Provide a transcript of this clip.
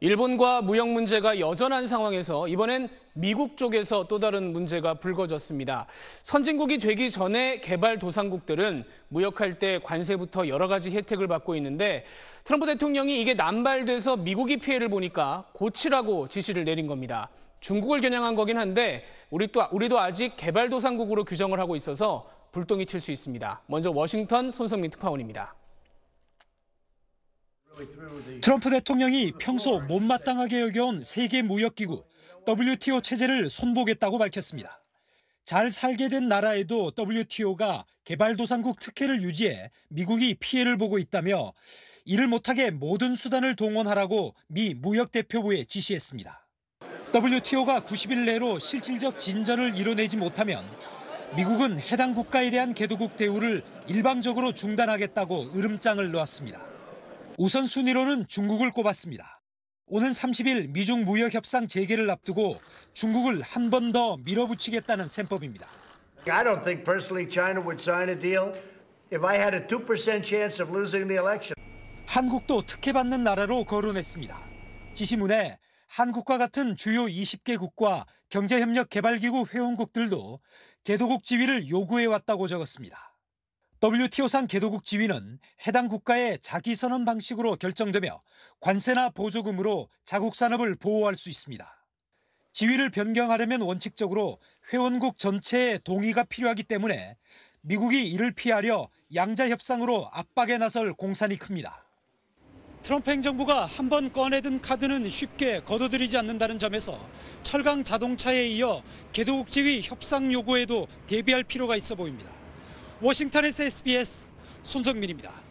일본과 무역 문제가 여전한 상황에서 이번엔 미국 쪽에서 또 다른 문제가 불거졌습니다. 선진국이 되기 전에 개발도상국들은 무역할 때 관세부터 여러 가지 혜택을 받고 있는데 트럼프 대통령이 이게 남발돼서 미국이 피해를 보니까 고치라고 지시를 내린 겁니다. 중국을 겨냥한 거긴 한데 우리 또, 우리도 아직 개발도상국으로 규정을 하고 있어서 불똥이 튈 수 있습니다. 먼저 워싱턴 손성민 특파원입니다. 트럼프 대통령이 평소 못마땅하게 여겨온 세계 무역기구 WTO 체제를 손보겠다고 밝혔습니다. 잘 살게 된 나라에도 WTO가 개발도상국 특혜를 유지해 미국이 피해를 보고 있다며 이를 못하게 모든 수단을 동원하라고 미 무역대표부에 지시했습니다. WTO가 90일 내로 실질적 진전을 이뤄내지 못하면 미국은 해당 국가에 대한 개도국 대우를 일방적으로 중단하겠다고 으름장을 놓았습니다. 우선순위로는 중국을 꼽았습니다. 오는 30일 미중 무역 협상 재개를 앞두고 중국을 한 번 더 밀어붙이겠다는 셈법입니다. I don't think personally China would sign a deal if I had a 2% chance of losing the election. 한국도 특혜 받는 나라로 거론했습니다. 지시문에 한국과 같은 주요 20개국과 경제협력 개발기구 회원국들도 개도국 지위를 요구해 왔다고 적었습니다. WTO상 개도국 지위는 해당 국가의 자기 선언 방식으로 결정되며 관세나 보조금으로 자국 산업을 보호할 수 있습니다. 지위를 변경하려면 원칙적으로 회원국 전체의 동의가 필요하기 때문에 미국이 이를 피하려 양자 협상으로 압박에 나설 공산이 큽니다. 트럼프 행정부가 한 번 꺼내든 카드는 쉽게 거둬들이지 않는다는 점에서 철강 자동차에 이어 개도국 지위 협상 요구에도 대비할 필요가 있어 보입니다. 워싱턴에서 SBS 손정민입니다.